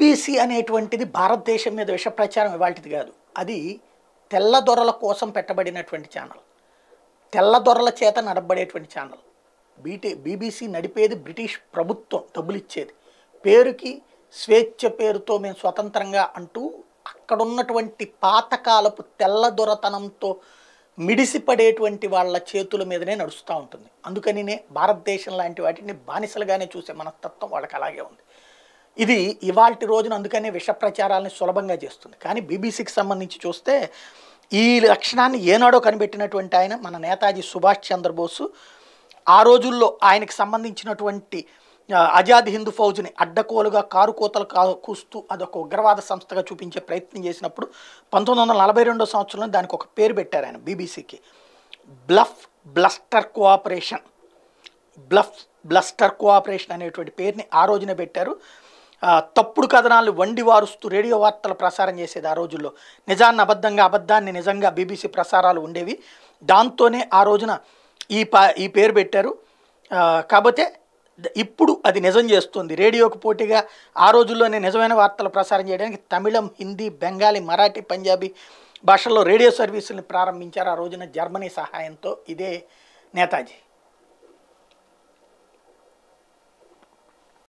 BBC అనేటువంటిది భారతదేశం మీద విష ప్రచారం ఇవాళది కాదు అది తెల్లదొరల కోసం పెట్టబడినటువంటి ఛానల్ తెల్లదొరల చేత నడబడేటువంటి ఛానల్ బీటీ బీబీసీ నడిపేది బ్రిటిష్ ప్రభుత్వం డబ్బులు ఇచ్చేది పేరుకి స్వేచ్ఛ పేరుతో మేము స్వతంత్రంగా అంటూ అక్కడున్నటువంటి పాతకాలపు తెల్లదొరతనంతో మిడిసిపడేటువంటి వాళ్ళ చేతుల మీదనే నడుస్తూ ఉంటుంది అందుకనినే భారతదేశం లాంటి వాటిని బానిసలుగానే చూసే మనస్తత్వం వాళ్ళకి అలాగే ఉంది ఇది ఇవాళ రోజున అందుకనే విష ప్రచారాలని సులభంగా చేస్తుంది కానీ బీబీసీకి సంబంధించి చూస్తే ఈ లక్షణాన్ని ఏనాడో కనిపెట్టినటువంటి ఆయన మన నేతాజీ సుభాష్ చంద్రబోసు ఆ రోజుల్లో ఆయనకు సంబంధించినటువంటి ఆజాద్ హిందూ ఫౌజ్ని అడ్డకోలుగా కారు కోతలు కా కూస్తూ అదొక ఉగ్రవాద సంస్థగా చూపించే ప్రయత్నం చేసినప్పుడు పంతొమ్మిది వందల నలభై రెండో సంవత్సరంలో దానికి ఒక పేరు పెట్టారు ఆయన బీబీసీకి bluff bluster cooperation bluff bluster cooperation అనేటువంటి పేరుని ఆ రోజునే పెట్టారు తప్పుడు కథనాలు వండి వారుస్తూ రేడియో వార్తలు ప్రసారం చేసేది ఆ రోజుల్లో నిజాన్ని అబద్ధంగా అబద్ధాన్ని నిజంగా బీబీసీ ప్రసారాలు ఉండేవి దాంతోనే ఆ రోజున ఈ పా ఈ పేరు పెట్టారు కాకపోతే ఇప్పుడు అది నిజం చేస్తుంది రేడియోకు పోటీగా ఆ రోజుల్లోనే నిజమైన వార్తలు ప్రసారం చేయడానికి తమిళం హిందీ బెంగాలీ మరాఠీ పంజాబీ భాషల్లో రేడియో సర్వీసుల్ని ప్రారంభించారు ఆ రోజున జర్మనీ సహాయంతో ఇదే నేతాజీ